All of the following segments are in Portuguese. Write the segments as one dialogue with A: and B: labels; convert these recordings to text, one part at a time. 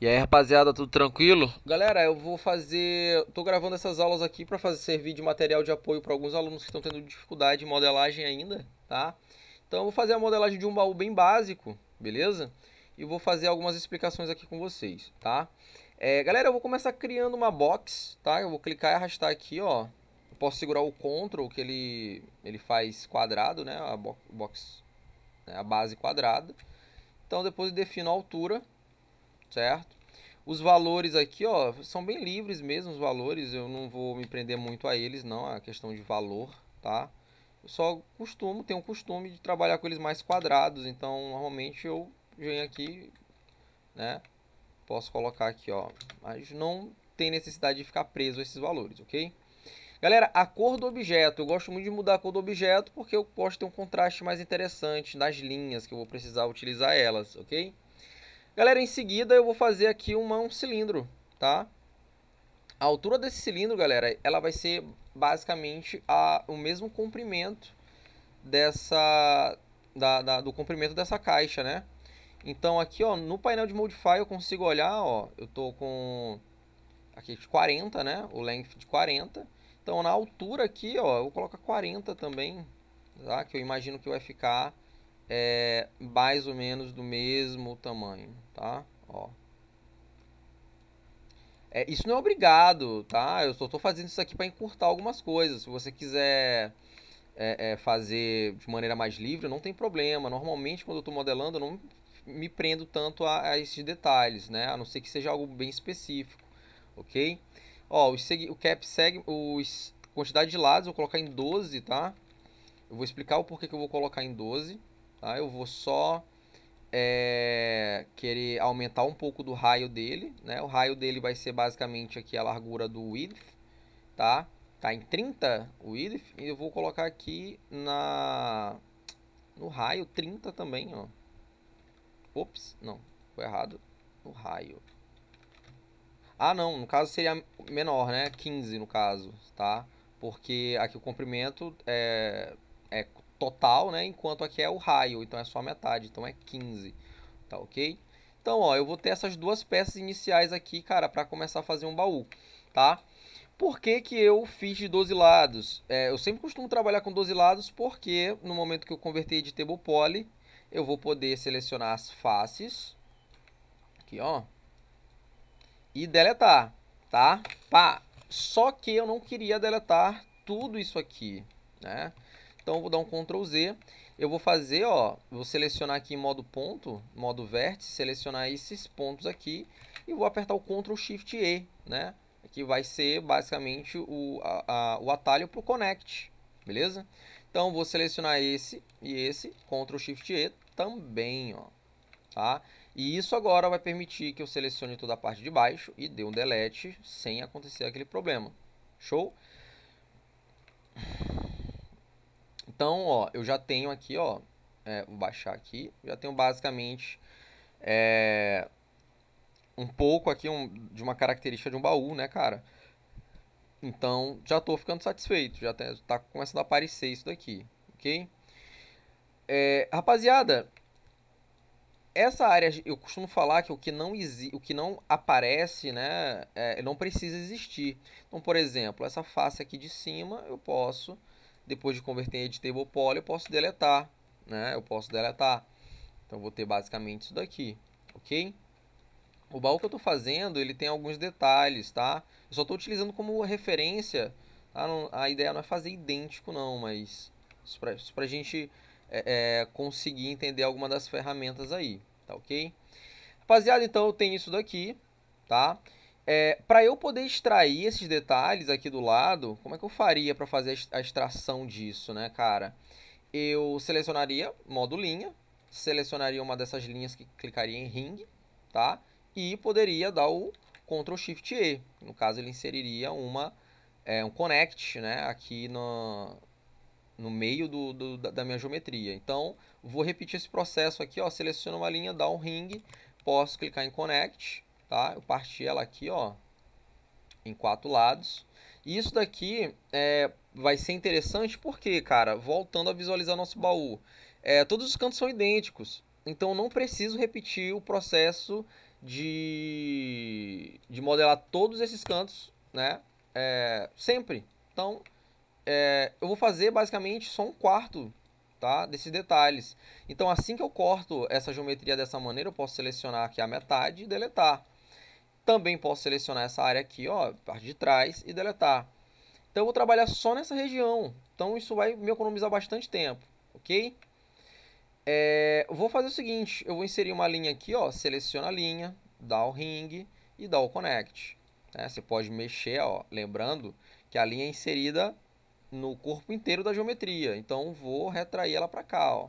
A: E aí, rapaziada, tudo tranquilo? Galera, eu vou fazer. Tô gravando essas aulas aqui para fazer servir de material de apoio para alguns alunos que estão tendo dificuldade em modelagem ainda, tá? Então, eu vou fazer a modelagem de um baú bem básico, beleza? E vou fazer algumas explicações aqui com vocês, tá? É, galera, eu vou começar criando uma box, tá? Eu vou clicar e arrastar aqui, ó. Eu posso segurar o Ctrl, que ele, ele faz quadrado, né? A box, né? a base quadrada. Então, depois eu defino a altura certo? Os valores aqui, ó, são bem livres mesmo os valores, eu não vou me prender muito a eles, não, é a questão de valor, tá? Eu só costumo, tenho o costume de trabalhar com eles mais quadrados, então normalmente eu venho aqui, né? Posso colocar aqui, ó, mas não tem necessidade de ficar preso a esses valores, ok? Galera, a cor do objeto, eu gosto muito de mudar a cor do objeto porque eu posso ter um contraste mais interessante nas linhas que eu vou precisar utilizar elas, ok? Galera, em seguida eu vou fazer aqui uma, um cilindro, tá? A altura desse cilindro, galera, ela vai ser basicamente a, o mesmo comprimento dessa da, da, do comprimento dessa caixa, né? Então aqui, ó, no painel de Modify eu consigo olhar, ó, eu tô com aqui de 40, né? O length de 40. Então na altura aqui, ó, eu vou colocar 40 também, tá? Que eu imagino que vai ficar é mais ou menos do mesmo tamanho, tá? Ó. É, isso não é obrigado, tá? Eu só estou fazendo isso aqui para encurtar algumas coisas. Se você quiser é, é, fazer de maneira mais livre, não tem problema. Normalmente, quando eu estou modelando, eu não me prendo tanto a, a, esses detalhes, né? A não ser que seja algo bem específico, ok? Ó, os o cap segue, os quantidade de lados eu vou colocar em 12, tá? Eu vou explicar o porquê que eu vou colocar em 12. Tá? Eu vou só é, querer aumentar um pouco do raio dele. Né? O raio dele vai ser basicamente aqui a largura do width. Tá? tá em 30 o width e eu vou colocar aqui na no raio 30 também, ó. Ops, não, foi errado. No raio. Ah, não, no caso seria menor, né? 15 no caso, tá? Porque aqui o comprimento é é total, né? Enquanto aqui é o raio, então é só metade, então é 15, tá ok? Então, ó, eu vou ter essas duas peças iniciais aqui, cara, para começar a fazer um baú, tá? Por que, que eu fiz de 12 lados? É, eu sempre costumo trabalhar com 12 lados porque no momento que eu converter de table poly, eu vou poder selecionar as faces, aqui, ó, e deletar, tá? Pá! Só que eu não queria deletar tudo isso aqui, né? Então eu vou dar um Ctrl Z, eu vou fazer, ó, vou selecionar aqui em modo ponto, modo vértice, selecionar esses pontos aqui e vou apertar o Ctrl Shift E, né? Que vai ser basicamente o, a, a, o atalho para o Connect, beleza? Então vou selecionar esse e esse, Ctrl Shift E também, ó, tá? E isso agora vai permitir que eu selecione toda a parte de baixo e dê um delete sem acontecer aquele problema. Show? Então, ó, eu já tenho aqui, ó, é, vou baixar aqui, já tenho basicamente é, um pouco aqui um, de uma característica de um baú, né, cara? Então, já estou ficando satisfeito, já está começando a aparecer isso daqui, ok? É, rapaziada, essa área eu costumo falar que o que não o que não aparece né é, não precisa existir então por exemplo essa face aqui de cima eu posso depois de converter em editable poly, eu posso deletar, né? Eu posso deletar. Então, vou ter basicamente isso daqui, ok? O baú que eu estou fazendo, ele tem alguns detalhes, tá? Eu só estou utilizando como referência, tá? Não, a ideia não é fazer idêntico, não, mas isso para a gente é, é, conseguir entender alguma das ferramentas aí, tá ok? Rapaziada, então eu tenho isso daqui, tá? É, para eu poder extrair esses detalhes aqui do lado, como é que eu faria para fazer a extração disso, né, cara? Eu selecionaria modo linha, selecionaria uma dessas linhas que clicaria em ring, tá? E poderia dar o Ctrl Shift E. No caso, ele inseriria uma, é, um connect, né, aqui no, no meio do, do, da minha geometria. Então, vou repetir esse processo aqui, ó, seleciono uma linha, dá um ring, posso clicar em connect, tá? Eu parti ela aqui, ó, em quatro lados. E isso daqui é, vai ser interessante porque, cara, voltando a visualizar nosso baú, é, todos os cantos são idênticos. Então não preciso repetir o processo de, de modelar todos esses cantos, né? É, sempre. Então é, eu vou fazer basicamente só um quarto tá? desses detalhes. Então assim que eu corto essa geometria dessa maneira, eu posso selecionar aqui a metade e deletar. Também posso selecionar essa área aqui, ó, parte de trás e deletar. Então eu vou trabalhar só nessa região. Então isso vai me economizar bastante tempo, ok? É, vou fazer o seguinte, eu vou inserir uma linha aqui, ó, seleciona a linha, dá o ring e dá o connect. Né? Você pode mexer, ó, lembrando que a linha é inserida no corpo inteiro da geometria. Então vou retrair ela para cá, ó.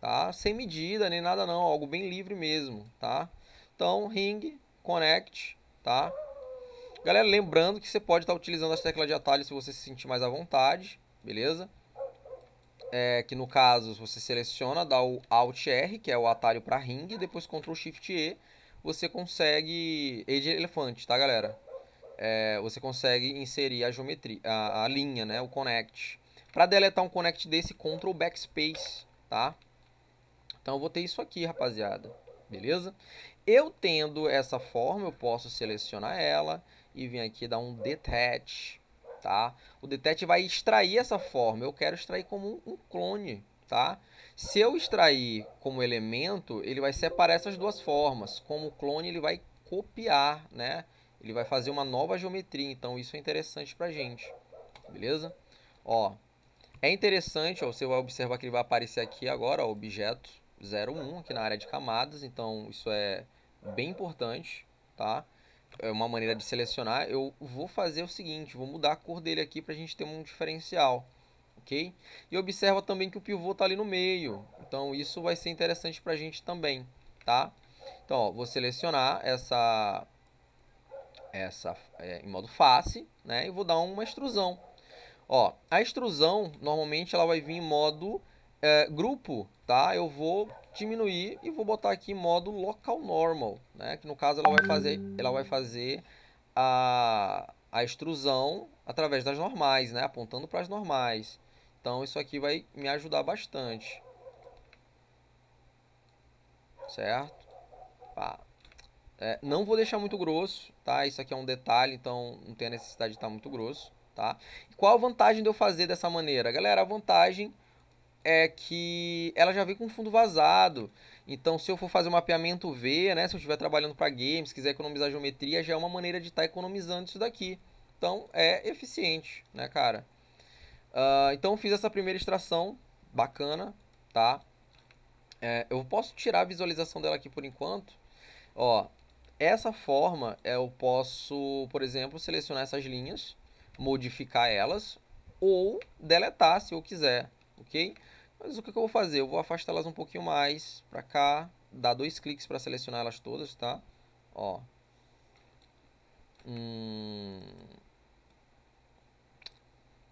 A: Tá? Sem medida nem nada não, algo bem livre mesmo, tá? Então, ring, connect, tá? Galera, lembrando que você pode estar tá utilizando as teclas de atalho se você se sentir mais à vontade, beleza? É, que no caso, você seleciona, dá o Alt R, que é o atalho para ring, e depois Ctrl Shift E, você consegue... E de elefante, tá, galera? É, você consegue inserir a geometria, a, a linha, né? O connect. Para deletar um connect desse, Ctrl Backspace, tá? Então eu vou ter isso aqui, rapaziada. Beleza? Eu tendo essa forma, eu posso selecionar ela e vir aqui dar um detach, tá? O detach vai extrair essa forma, eu quero extrair como um clone, tá? Se eu extrair como elemento, ele vai separar essas duas formas. Como clone, ele vai copiar, né? Ele vai fazer uma nova geometria, então isso é interessante pra gente, beleza? Ó, é interessante, ó, você vai observar que ele vai aparecer aqui agora, ó, objeto, 0,1 aqui na área de camadas, então isso é bem importante, tá? É uma maneira de selecionar. Eu vou fazer o seguinte, vou mudar a cor dele aqui para a gente ter um diferencial, ok? E observa também que o pivô está ali no meio, então isso vai ser interessante para a gente também, tá? Então, ó, vou selecionar essa, essa é, em modo face, né? E vou dar uma extrusão. Ó, a extrusão, normalmente, ela vai vir em modo é, grupo, tá? Eu vou diminuir e vou botar aqui modo local normal, né? Que no caso ela vai fazer, ela vai fazer a, a extrusão através das normais, né? Apontando para as normais. Então isso aqui vai me ajudar bastante. Certo? Pá. É, não vou deixar muito grosso, tá? Isso aqui é um detalhe, então não tem a necessidade de estar tá muito grosso, tá? E qual a vantagem de eu fazer dessa maneira? Galera, a vantagem é que ela já vem com fundo vazado. Então, se eu for fazer um mapeamento V, né, se eu estiver trabalhando para games, quiser economizar geometria, já é uma maneira de estar tá economizando isso daqui. Então, é eficiente, né, cara? Uh, então, fiz essa primeira extração, bacana, tá? É, eu posso tirar a visualização dela aqui por enquanto. Ó, essa forma, eu posso, por exemplo, selecionar essas linhas, modificar elas ou deletar se eu quiser ok? Mas o que eu vou fazer? Eu vou afastar elas um pouquinho mais para cá, dar dois cliques para selecionar elas todas, tá? Ó. Hum...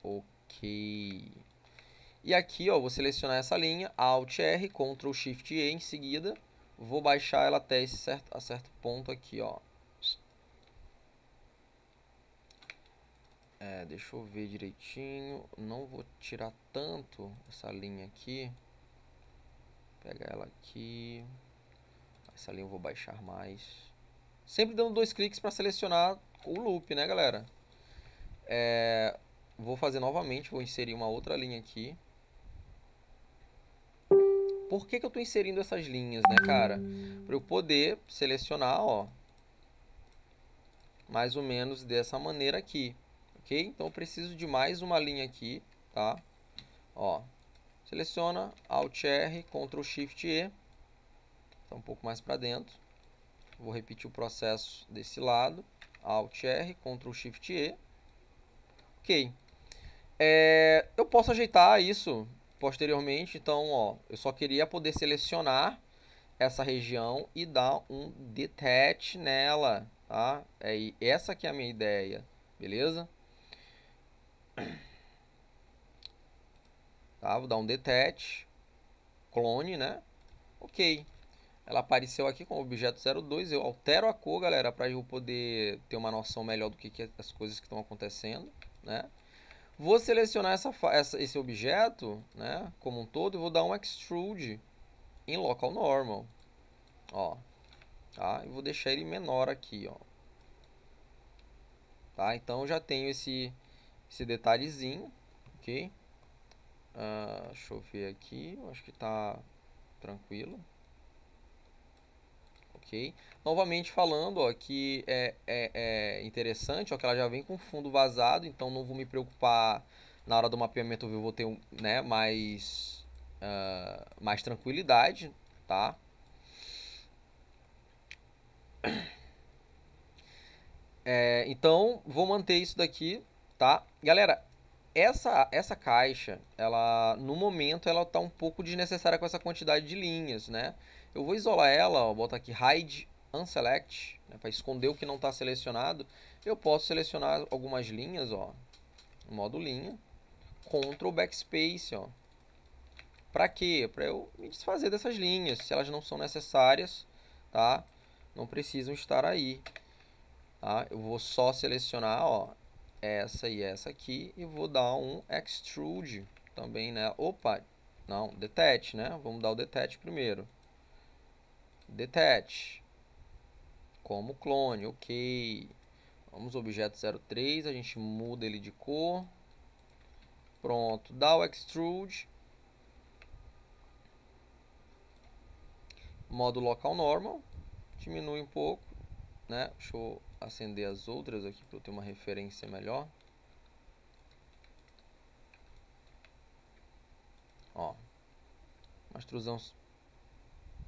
A: Ok. E aqui, ó, vou selecionar essa linha, Alt R, Ctrl Shift E em seguida. Vou baixar ela até esse certo, a certo ponto aqui, ó. É, deixa eu ver direitinho. Não vou tirar tanto essa linha aqui. Vou pegar ela aqui. Essa linha eu vou baixar mais. Sempre dando dois cliques para selecionar o loop, né, galera? É, vou fazer novamente, vou inserir uma outra linha aqui. Por que, que eu estou inserindo essas linhas, né, cara? Para eu poder selecionar, ó, mais ou menos dessa maneira aqui. Ok? Então eu preciso de mais uma linha aqui, tá? Ó, seleciona, Alt R, Ctrl Shift E. Tá um pouco mais para dentro. Vou repetir o processo desse lado. Alt R, Ctrl Shift E. Ok. É, eu posso ajeitar isso posteriormente, então ó, eu só queria poder selecionar essa região e dar um detach nela, tá? É essa que é a minha ideia, beleza? Tá, vou dar um detect, clone, né? Ok. Ela apareceu aqui com o objeto 02. Eu altero a cor, galera, para eu poder ter uma noção melhor do que, que as coisas que estão acontecendo, né? Vou selecionar essa, essa, esse objeto, né, como um todo, e vou dar um extrude em local normal, ó, tá? E vou deixar ele menor aqui, ó. Tá? Então já tenho esse esse detalhezinho, ok? Uh, deixa eu ver aqui, eu acho que tá tranquilo. Ok? Novamente falando ó, que é, é, é interessante ó, que ela já vem com fundo vazado, então não vou me preocupar na hora do mapeamento, eu vou ter né, mais, uh, mais tranquilidade, tá? É, então, vou manter isso daqui, tá? Galera, essa, essa caixa, ela no momento ela tá um pouco desnecessária com essa quantidade de linhas, né? Eu vou isolar ela, ó, botar aqui hide unselect, né, para esconder o que não está selecionado. Eu posso selecionar algumas linhas, ó, modo linha, Ctrl backspace, ó. Para quê? Para eu me desfazer dessas linhas, se elas não são necessárias, tá? Não precisam estar aí. Tá? Eu vou só selecionar, ó, essa e essa aqui e vou dar um extrude também, né? Opa, não, detach, né? Vamos dar o detach primeiro. Detach. Como clone, ok. Vamos objeto 03, a gente muda ele de cor. Pronto, dá o extrude. Modo local normal. Diminui um pouco, né? Deixa eu acender as outras aqui para eu ter uma referência melhor. Ó, uma extrusão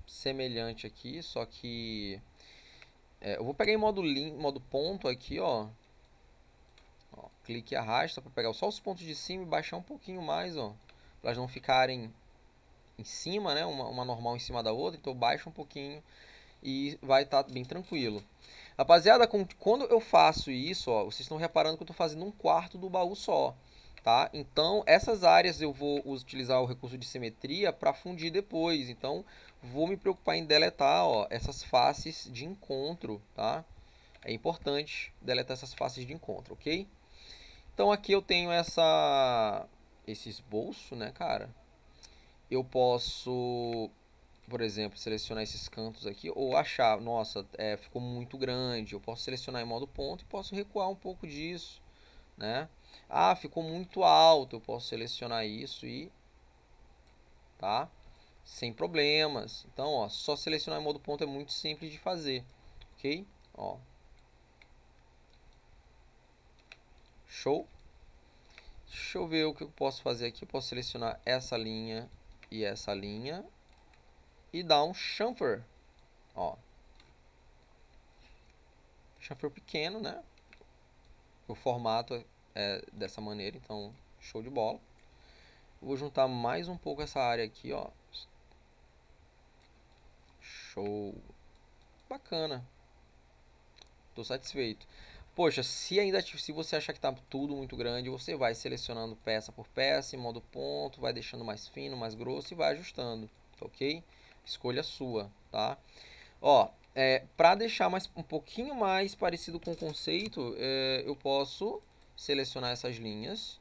A: semelhante aqui, só que é, eu vou pegar em modo, modo ponto aqui, ó. ó clique e arrasta para pegar só os pontos de cima e baixar um pouquinho mais, ó. Para elas não ficarem em cima, né? Uma, uma normal em cima da outra, então baixa um pouquinho e vai estar tá bem tranquilo. Rapaziada, com, quando eu faço isso, ó, vocês estão reparando que eu estou fazendo um quarto do baú só. Tá? Então, essas áreas eu vou utilizar o recurso de simetria para fundir depois. Então, vou me preocupar em deletar ó, essas faces de encontro. Tá? É importante deletar essas faces de encontro, ok? Então, aqui eu tenho essa, esse esboço, né, cara? Eu posso por exemplo, selecionar esses cantos aqui, ou achar, nossa, é, ficou muito grande, eu posso selecionar em modo ponto e posso recuar um pouco disso, né? Ah, ficou muito alto, eu posso selecionar isso e... Tá? Sem problemas. Então, ó, só selecionar em modo ponto é muito simples de fazer, ok? Ó. Show? Deixa eu ver o que eu posso fazer aqui. Eu posso selecionar essa linha e essa linha e dá um chamfer. Ó. Chamfer pequeno, né? O formato é dessa maneira, então show de bola. Vou juntar mais um pouco essa área aqui, ó. Show. Bacana. Tô satisfeito. Poxa, se ainda se você achar que tá tudo muito grande, você vai selecionando peça por peça, em modo ponto, vai deixando mais fino, mais grosso e vai ajustando, ok? Escolha sua, tá? Ó, é, para deixar mais, um pouquinho mais parecido com o conceito, é, eu posso selecionar essas linhas.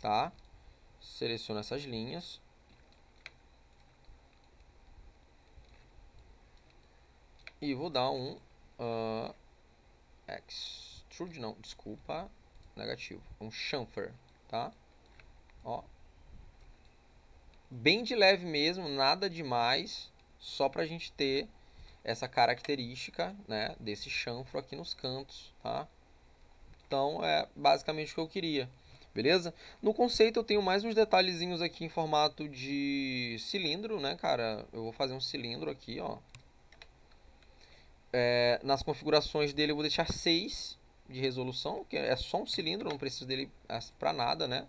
A: Tá? Seleciono essas linhas. E vou dar um uh, extrude, não, desculpa, negativo. Um chamfer, tá? Ó, bem de leve mesmo, nada demais, só para a gente ter essa característica né, desse chanfro aqui nos cantos, tá? Então é basicamente o que eu queria, beleza? No conceito eu tenho mais uns detalhezinhos aqui em formato de cilindro, né, cara? Eu vou fazer um cilindro aqui, ó. É, nas configurações dele eu vou deixar 6 de resolução, que é só um cilindro, não preciso dele para nada, né?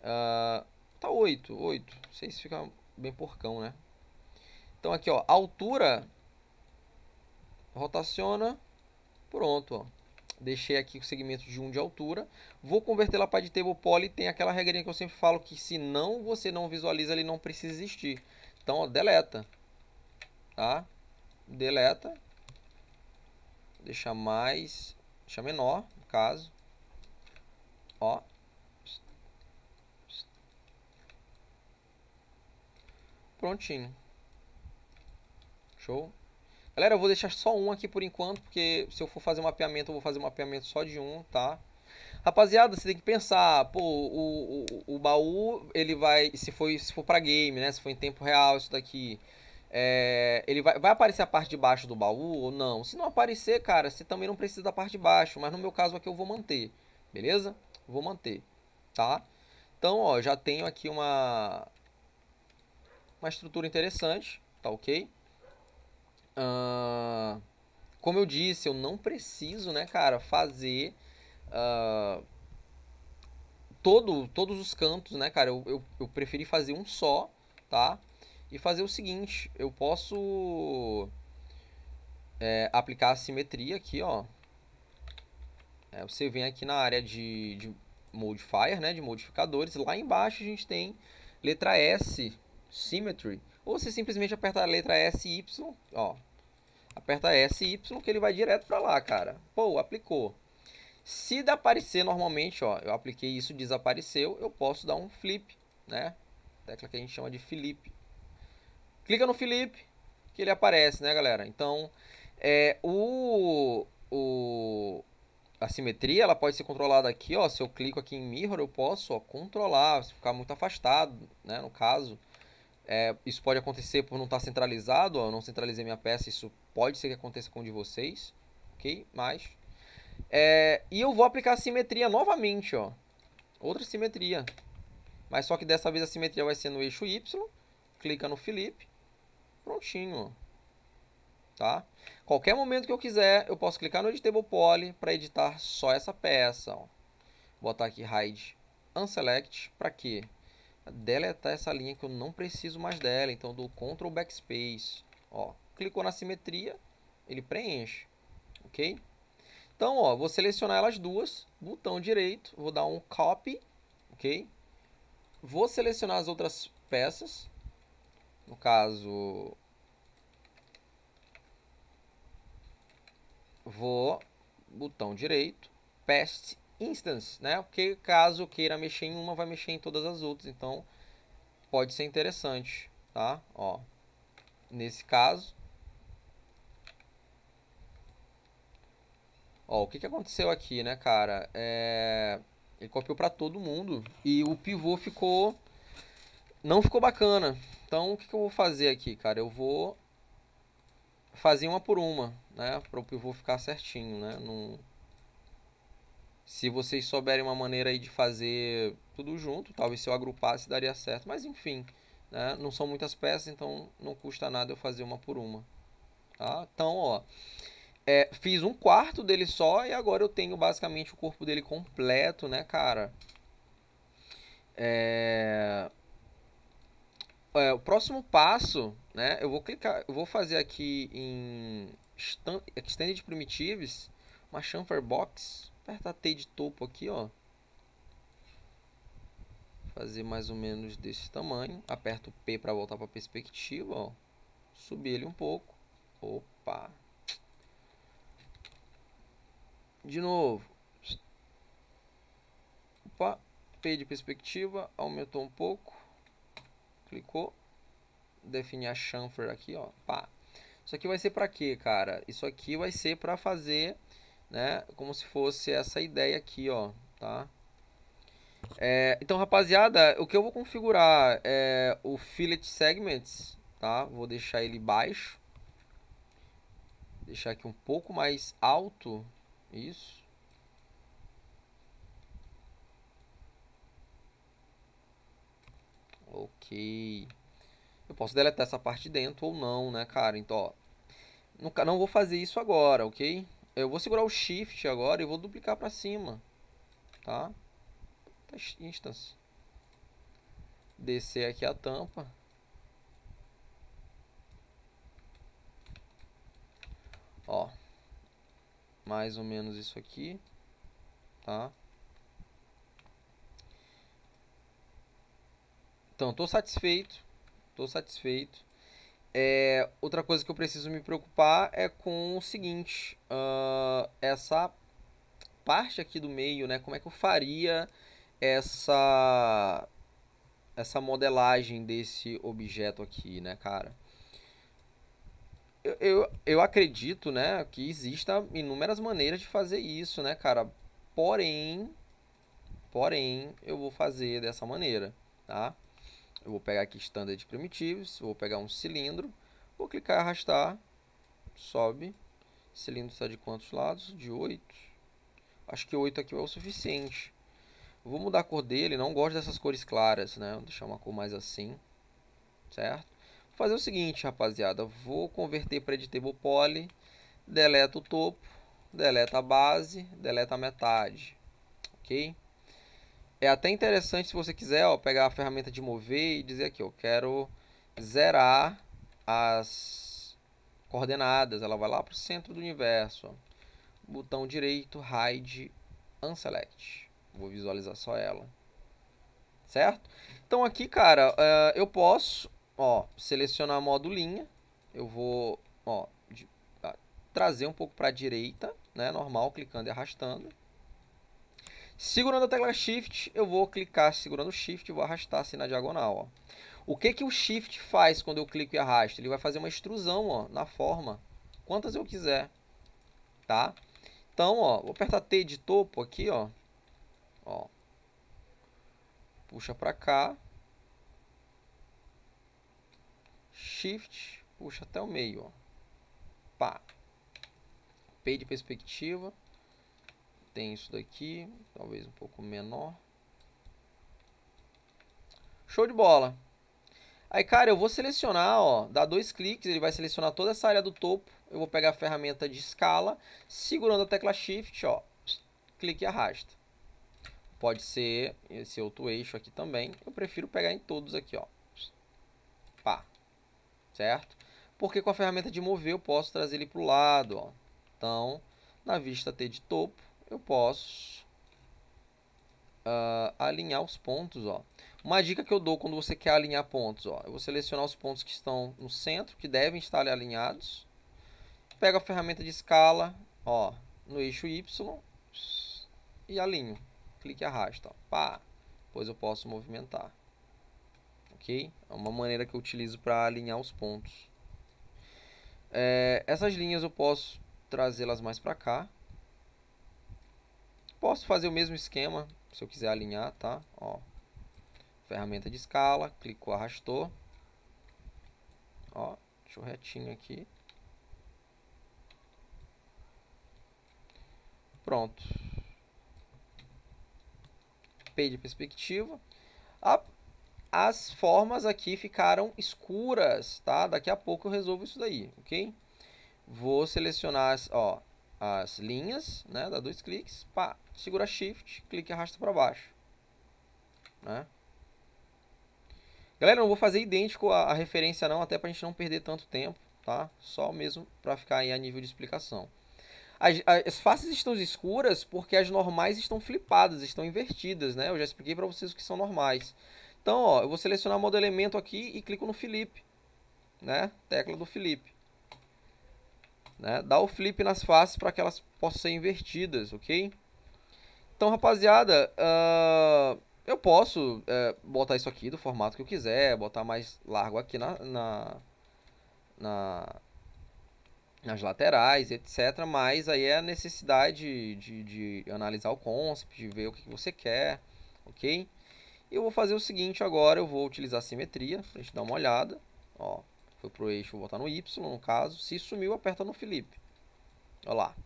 A: Uh, botar 8, 8. Não sei se fica bem porcão, né? Então aqui, ó, altura rotaciona, pronto, ó. Deixei aqui o segmento de 1 de altura. Vou converter lá para de table poly, tem aquela regrinha que eu sempre falo que se não você não visualiza, ele não precisa existir. Então, ó, deleta. Tá? Deleta. Deixa mais, deixa menor, no caso. Ó, prontinho. Show? Galera, eu vou deixar só um aqui por enquanto, porque se eu for fazer um mapeamento, eu vou fazer um mapeamento só de um, tá? Rapaziada, você tem que pensar, pô, o, o, o baú, ele vai, se for, se for pra game, né, se for em tempo real isso daqui, é, ele vai, vai aparecer a parte de baixo do baú ou não? Se não aparecer, cara, você também não precisa da parte de baixo, mas no meu caso aqui eu vou manter, beleza? Vou manter, tá? Então, ó, já tenho aqui uma, uma estrutura interessante, tá ok? Uh, como eu disse, eu não preciso, né, cara, fazer uh, todo, todos os cantos, né, cara? Eu, eu, eu preferi fazer um só, tá? E fazer o seguinte, eu posso é, aplicar a simetria aqui, ó. É, você vem aqui na área de, de modifier, né, de modificadores. Lá embaixo a gente tem letra S Symmetry, ou você simplesmente aperta a letra SY, ó. Aperta SY que ele vai direto para lá, cara. Pô, aplicou. Se desaparecer normalmente, ó, eu apliquei isso, desapareceu, eu posso dar um flip, né? Tecla que a gente chama de flip. Clica no flip que ele aparece, né, galera? Então, é o o a simetria ela pode ser controlada aqui ó se eu clico aqui em mirror eu posso ó, controlar se ficar muito afastado né no caso é, isso pode acontecer por não estar tá centralizado, ó, eu não centralizei minha peça, isso pode ser que aconteça com um de vocês, ok? Mas. É, e eu vou aplicar a simetria novamente, ó. Outra simetria. Mas só que dessa vez a simetria vai ser no eixo Y. Clica no Felipe. Prontinho, Tá? Qualquer momento que eu quiser, eu posso clicar no Editable Poly para editar só essa peça, ó. Botar aqui Hide Unselect. Para quê? deletar essa linha que eu não preciso mais dela. Então dou Ctrl Backspace. Ó, clicou na simetria, ele preenche. Ok? Então, ó, vou selecionar elas duas, botão direito, vou dar um copy, ok? Vou selecionar as outras peças, no caso, vou, botão direito, paste instance, né? Porque caso queira mexer em uma, vai mexer em todas as outras, então pode ser interessante, tá? Ó, nesse caso, ó, o que, que aconteceu aqui, né, cara? É... Ele copiou para todo mundo e o pivô ficou, não ficou bacana. Então, o que, que eu vou fazer aqui, cara? Eu vou fazer uma por uma, né? Para o pivô ficar certinho, né? Num... Se vocês souberem uma maneira aí de fazer tudo junto, talvez se eu agrupasse daria certo. Mas enfim, né? não são muitas peças, então não custa nada eu fazer uma por uma. Tá? Então, ó, é, fiz um quarto dele só e agora eu tenho basicamente o corpo dele completo, né, cara? É... É, o próximo passo, né? Eu vou clicar, eu vou fazer aqui em Extended Primitives, uma chamfer box Apertar T de topo aqui, ó. Fazer mais ou menos desse tamanho. Aperto P para voltar para perspectiva, ó. Subir ele um pouco. Opa! De novo. Opa! P de perspectiva, aumentou um pouco. Clicou. Definir a chanfer aqui, ó. Pá. Isso aqui vai ser para quê, cara? Isso aqui vai ser para fazer né? Como se fosse essa ideia aqui, ó, tá? É, então, rapaziada, o que eu vou configurar é o Fillet Segments, tá? Vou deixar ele baixo. Deixar aqui um pouco mais alto, isso. Ok. Eu posso deletar essa parte dentro ou não, né, cara? Então, ó, não, não vou fazer isso agora, ok? eu vou segurar o shift agora e vou duplicar para cima, tá? tá Instance. Descer aqui a tampa. Ó. Mais ou menos isso aqui, tá? Então, tô satisfeito. Tô satisfeito. É, outra coisa que eu preciso me preocupar é com o seguinte: uh, essa parte aqui do meio, né? Como é que eu faria essa essa modelagem desse objeto aqui, né, cara? Eu, eu, eu acredito, né, que existam inúmeras maneiras de fazer isso, né, cara? Porém, porém, eu vou fazer dessa maneira, tá? Eu vou pegar aqui standard primitivos, vou pegar um cilindro, vou clicar e arrastar, sobe. Cilindro está de quantos lados? De 8. Acho que 8 aqui é o suficiente. Vou mudar a cor dele, não gosto dessas cores claras, né? Vou deixar uma cor mais assim, certo? Vou fazer o seguinte, rapaziada, vou converter para editable poly, deleta o topo, deleta a base, deleta a metade, ok? É até interessante se você quiser ó, pegar a ferramenta de mover e dizer aqui, eu quero zerar as coordenadas. Ela vai lá para o centro do universo. Ó. Botão direito, hide, unselect. Vou visualizar só ela. Certo? Então aqui, cara, eh, eu posso ó, selecionar modo linha. Eu vou ó, ah, trazer um pouco para a direita, né, normal, clicando e arrastando. Segurando a tecla Shift, eu vou clicar segurando o Shift e vou arrastar assim na diagonal. Ó. O que, que o Shift faz quando eu clico e arrasto? Ele vai fazer uma extrusão ó, na forma, quantas eu quiser. Tá? Então, ó, vou apertar T de topo aqui, ó. ó puxa para cá. Shift, puxa até o meio, ó. Pá. P de perspectiva tem isso daqui, talvez um pouco menor. Show de bola. Aí, cara, eu vou selecionar, ó, dá dois cliques, ele vai selecionar toda essa área do topo. Eu vou pegar a ferramenta de escala, segurando a tecla Shift, ó, clique e arrasta. Pode ser esse outro eixo aqui também. Eu prefiro pegar em todos aqui, ó. Pá. Certo? Porque com a ferramenta de mover eu posso trazer ele para o lado, ó. Então, na vista T de topo, eu posso uh, alinhar os pontos. Ó. Uma dica que eu dou quando você quer alinhar pontos, ó, eu vou selecionar os pontos que estão no centro, que devem estar alinhados. Pego a ferramenta de escala ó, no eixo Y e alinho. Clique e arrasta. Ó. Pá! Depois eu posso movimentar. Ok? É uma maneira que eu utilizo para alinhar os pontos. É, essas linhas eu posso trazê-las mais para cá. Posso fazer o mesmo esquema, se eu quiser alinhar, tá? Ó, ferramenta de escala, clicou, arrastou. Ó, deixa eu retinho aqui. Pronto. pede perspectiva. A, as formas aqui ficaram escuras, tá? Daqui a pouco eu resolvo isso daí, ok? Vou selecionar, ó, as linhas, né? Dá dois cliques, pá, segura Shift, clique e arrasta para baixo. Né? Galera, não vou fazer idêntico a, a referência não, até para a gente não perder tanto tempo, tá? Só mesmo para ficar aí a nível de explicação. As, as, faces estão escuras porque as normais estão flipadas, estão invertidas, né? Eu já expliquei para vocês o que são normais. Então, ó, eu vou selecionar o modo elemento aqui e clico no Felipe, né? Tecla do Felipe. Né? Dá o flip nas faces para que elas possam ser invertidas, ok? Então, rapaziada, uh, eu posso uh, botar isso aqui do formato que eu quiser, botar mais largo aqui na, na, na nas laterais, etc. Mas aí é a necessidade de, de, analisar o concept, de ver o que você quer, ok? Eu vou fazer o seguinte agora, eu vou utilizar a simetria, pra gente dar uma olhada, ó. Foi pro eixo, vou botar no Y, no caso. Se sumiu, aperta no Felipe. Olha lá.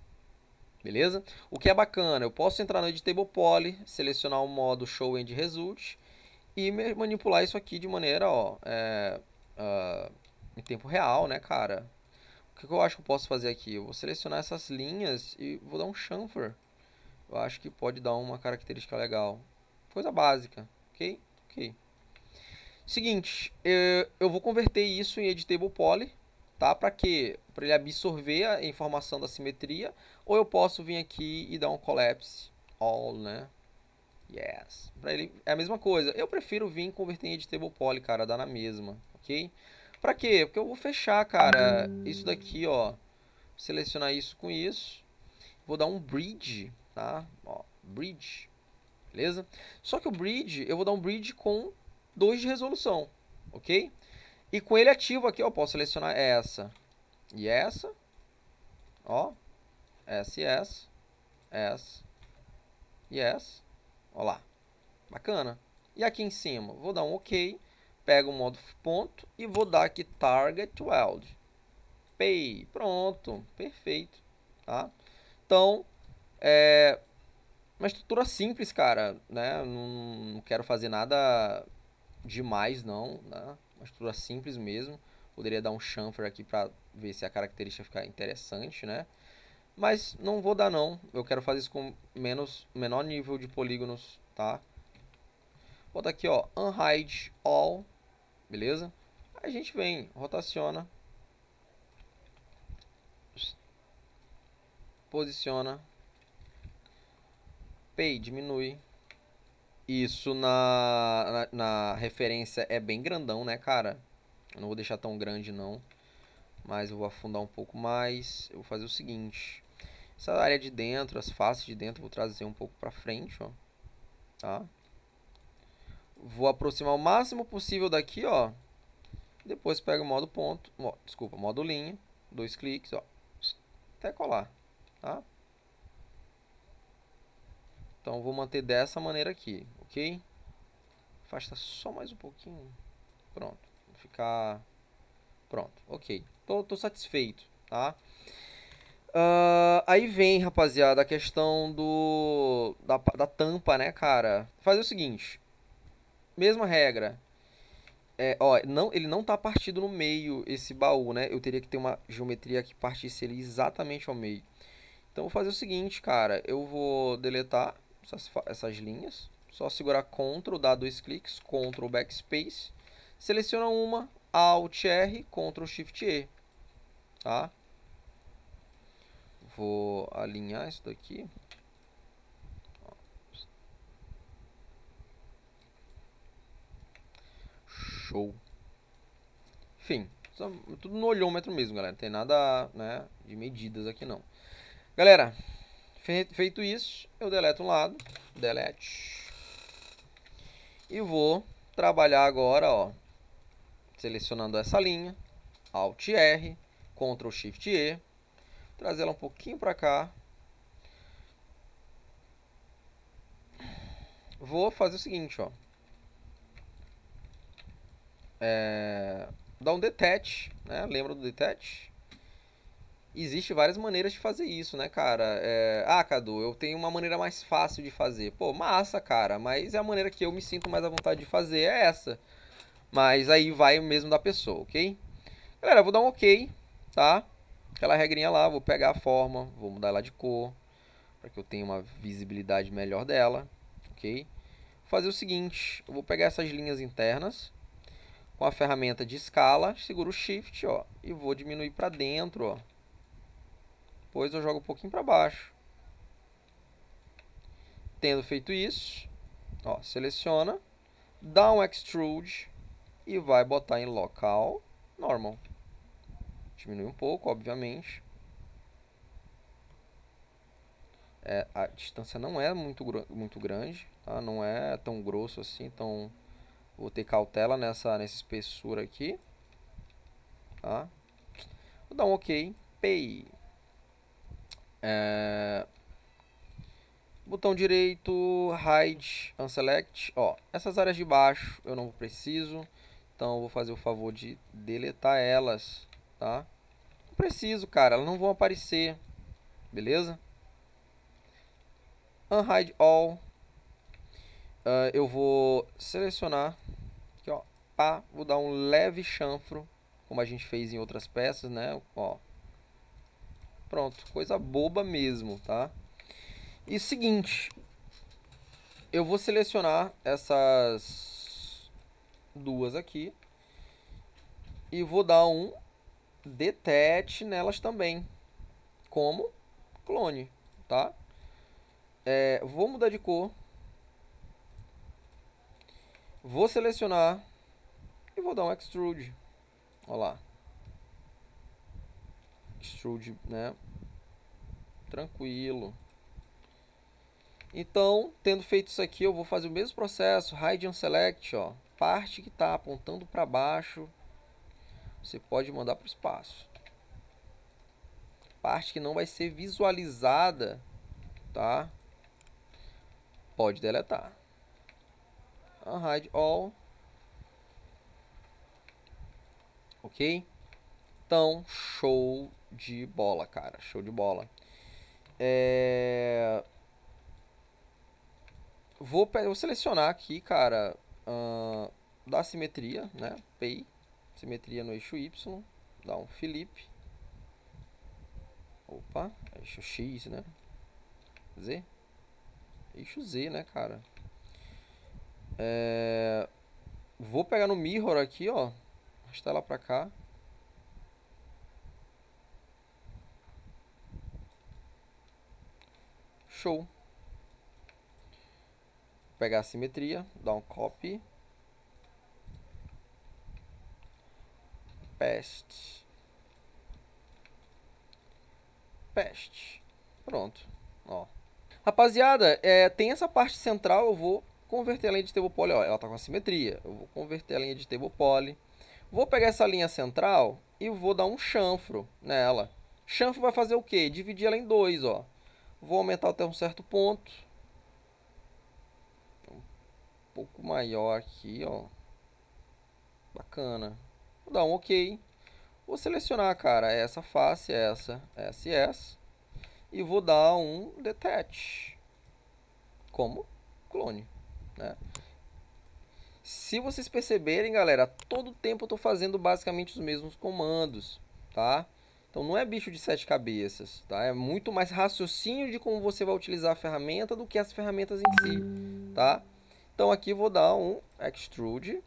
A: Beleza? O que é bacana, eu posso entrar no Editable Poly, selecionar o modo Show End Result e manipular isso aqui de maneira, ó, é, uh, em tempo real, né, cara? O que eu acho que eu posso fazer aqui? Eu vou selecionar essas linhas e vou dar um chamfer. Eu acho que pode dar uma característica legal. Coisa básica, ok? Ok. Seguinte, eu vou converter isso em editable poly, tá? Para quê? Para ele absorver a informação da simetria, ou eu posso vir aqui e dar um collapse all, né? Yes. Para ele é a mesma coisa. Eu prefiro vir converter em editable poly, cara, dá na mesma, OK? Para quê? Porque eu vou fechar, cara, isso daqui, ó. Selecionar isso com isso. Vou dar um bridge, tá? Ó, bridge. Beleza? Só que o bridge, eu vou dar um bridge com 2 de resolução, ok? E com ele ativo aqui, eu posso selecionar essa e essa, ó, essa e essa, essa e essa, ó lá, bacana. E aqui em cima, vou dar um OK, pego o modo ponto e vou dar aqui Target Weld. Pay, pronto, perfeito, tá? Então, é uma estrutura simples, cara, né? Não, não quero fazer nada demais não, né? uma estrutura simples mesmo. Poderia dar um chamfer aqui para ver se a característica ficar interessante, né? Mas não vou dar não, eu quero fazer isso com menos, menor nível de polígonos, tá? Bota aqui, ó, unhide all, beleza? Aí a gente vem, rotaciona, posiciona, pay diminui, isso na, na, na, referência é bem grandão, né, cara? Eu não vou deixar tão grande, não. Mas eu vou afundar um pouco mais. Eu vou fazer o seguinte. Essa área de dentro, as faces de dentro, vou trazer um pouco pra frente, ó. Tá? Vou aproximar o máximo possível daqui, ó. Depois pego o modo ponto. Ó, desculpa, modo linha. Dois cliques, ó. Até colar, tá? Então, vou manter dessa maneira aqui. Ok. Afasta só mais um pouquinho. Pronto. Vou ficar... Pronto, ok. Tô, tô satisfeito, tá? Uh, aí vem, rapaziada, a questão do da, da tampa, né, cara? Fazer o seguinte. Mesma regra. É, ó, não, ele não tá partido no meio, esse baú, né? Eu teria que ter uma geometria que partisse ele exatamente ao meio. Então, vou fazer o seguinte, cara. Eu vou deletar essas, essas linhas, só segurar Ctrl, dar dois cliques, Ctrl Backspace. Seleciona uma, Alt R, Ctrl Shift E. Tá? Vou alinhar isso daqui. Show. Enfim, tudo no olhômetro mesmo, galera. Não tem nada né, de medidas aqui, não. Galera, feito isso, eu deleto um lado. Delete. E vou trabalhar agora, ó, selecionando essa linha, Alt R, Ctrl Shift E, trazer ela um pouquinho para cá. Vou fazer o seguinte, ó. É, um detach, né? Lembra do detach? existe várias maneiras de fazer isso, né, cara? É... Ah, Cadu, eu tenho uma maneira mais fácil de fazer. Pô, massa, cara, mas é a maneira que eu me sinto mais à vontade de fazer é essa. Mas aí vai o mesmo da pessoa, ok? Galera, eu vou dar um ok, tá? Aquela regrinha lá, vou pegar a forma, vou mudar ela de cor, para que eu tenha uma visibilidade melhor dela, ok? Vou fazer o seguinte, eu vou pegar essas linhas internas, com a ferramenta de escala, seguro o Shift, ó, e vou diminuir para dentro, ó depois eu jogo um pouquinho para baixo. Tendo feito isso, ó, seleciona, dá um extrude e vai botar em local normal. Diminui um pouco, obviamente. É, a distância não é muito, muito grande, tá? não é tão grosso assim, então vou ter cautela nessa, nessa espessura aqui. Tá? Vou dar um OK. Pay. É... Botão direito, Hide, Unselect. Ó, essas áreas de baixo eu não preciso. Então vou fazer o favor de deletar elas, tá? Não preciso, cara. Elas não vão aparecer. Beleza? Unhide All. Uh, eu vou selecionar. Aqui, ó. Pá, ah, vou dar um leve chanfro. Como a gente fez em outras peças, né? Ó, Pronto, coisa boba mesmo, tá? E seguinte, eu vou selecionar essas duas aqui e vou dar um detect nelas também, como clone, tá? É, vou mudar de cor, vou selecionar e vou dar um extrude, olha lá show de, né? Tranquilo. Então, tendo feito isso aqui, eu vou fazer o mesmo processo, hide and select, ó. Parte que está apontando para baixo, você pode mandar para o espaço. Parte que não vai ser visualizada, tá? Pode deletar. Unhide então, all. Ok? Então, show de bola, cara. Show de bola. É... Vou, vou selecionar aqui, cara, uh, da simetria, né? Pay, simetria no eixo Y, dá um Felipe. Opa, eixo X, né? Z. Eixo Z, né, cara? É... Vou pegar no mirror aqui, ó. Arrastar ela pra cá. Show. Vou pegar a simetria, dar um copy. Paste. Paste. Pronto. Ó. Rapaziada, é, tem essa parte central, eu vou converter a linha de table poly. Ó, ela tá com a simetria. Eu vou converter a linha de table poly. Vou pegar essa linha central e vou dar um chanfro nela. Chanfro vai fazer o quê? Dividir ela em dois, ó. Vou aumentar até um certo ponto. Então, um pouco maior aqui, ó. Bacana. Vou dar um OK. Vou selecionar, cara, essa face, essa, essa e essa. E vou dar um detach. Como clone, né? Se vocês perceberem, galera, todo tempo eu estou fazendo basicamente os mesmos comandos, tá? Então não é bicho de sete cabeças, tá? É muito mais raciocínio de como você vai utilizar a ferramenta do que as ferramentas em si, tá? Então aqui vou dar um extrude,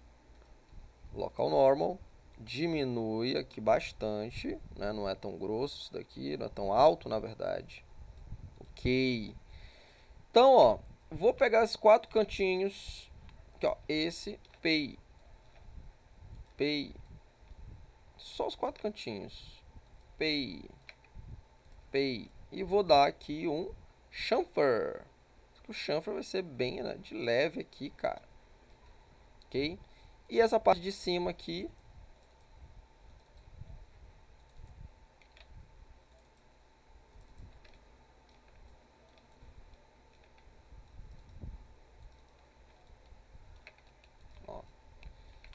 A: local normal, diminui aqui bastante, né? Não é tão grosso isso daqui, não é tão alto na verdade. Ok. Então, ó, vou pegar esses quatro cantinhos, aqui, ó, esse, pay, pay, só os quatro cantinhos pay, pay e vou dar aqui um chamfer. O chamfer vai ser bem né, de leve aqui, cara. Ok? E essa parte de cima aqui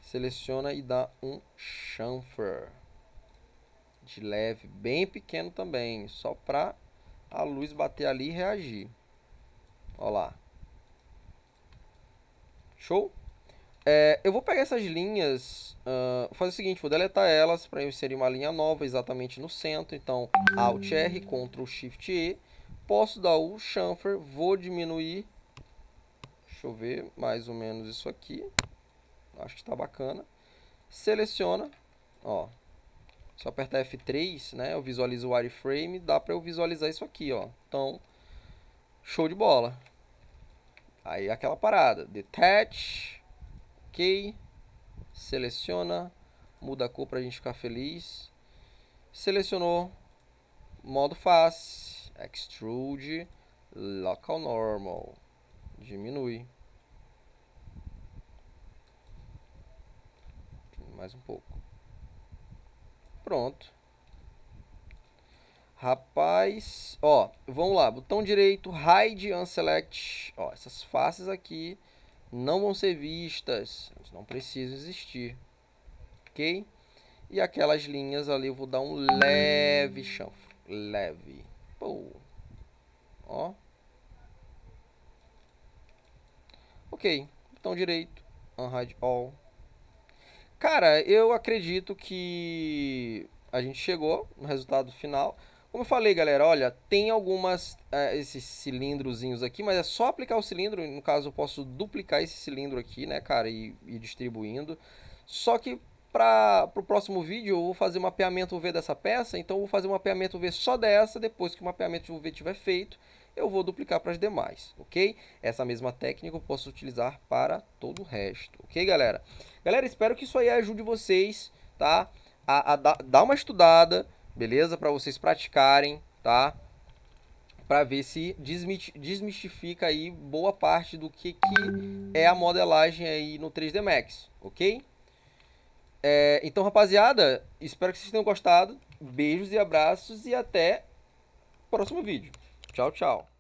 A: seleciona e dá um chamfer de leve, bem pequeno também, só para a luz bater ali e reagir. Olha lá. Show? É, eu vou pegar essas linhas, uh, fazer o seguinte, vou deletar elas para inserir uma linha nova exatamente no centro. Então, Alt R, Ctrl Shift E. Posso dar o chamfer, vou diminuir. Deixa eu ver, mais ou menos isso aqui. Acho que está bacana. Seleciona, ó, se eu apertar F3, né, eu visualizo o wireframe, dá para eu visualizar isso aqui, ó. Então, show de bola. Aí aquela parada, detach, ok, seleciona, muda a cor para a gente ficar feliz. Selecionou, modo face, extrude, local normal, diminui. Mais um pouco. Pronto. Rapaz, ó, vamos lá, botão direito, hide, unselect, ó, essas faces aqui não vão ser vistas, não precisam existir, ok? E aquelas linhas ali eu vou dar um leve chanfro, leve, Pô. ó. Ok, botão direito, unhide all, Cara, eu acredito que a gente chegou no resultado final. Como eu falei, galera, olha, tem algumas é, esses cilindrozinhos aqui, mas é só aplicar o cilindro. No caso, eu posso duplicar esse cilindro aqui, né, cara, e, e distribuindo. Só que para o próximo vídeo eu vou fazer um mapeamento UV dessa peça, então eu vou fazer um mapeamento UV só dessa, depois que o mapeamento UV tiver feito, eu vou duplicar para as demais, ok? Essa mesma técnica eu posso utilizar para todo o resto, ok, galera? Galera, espero que isso aí ajude vocês, tá? A, a dar uma estudada, beleza? Para vocês praticarem, tá? Para ver se desmistifica aí boa parte do que, que é a modelagem aí no 3D Max, ok? É, então, rapaziada, espero que vocês tenham gostado. Beijos e abraços e até o próximo vídeo. Tchau, tchau.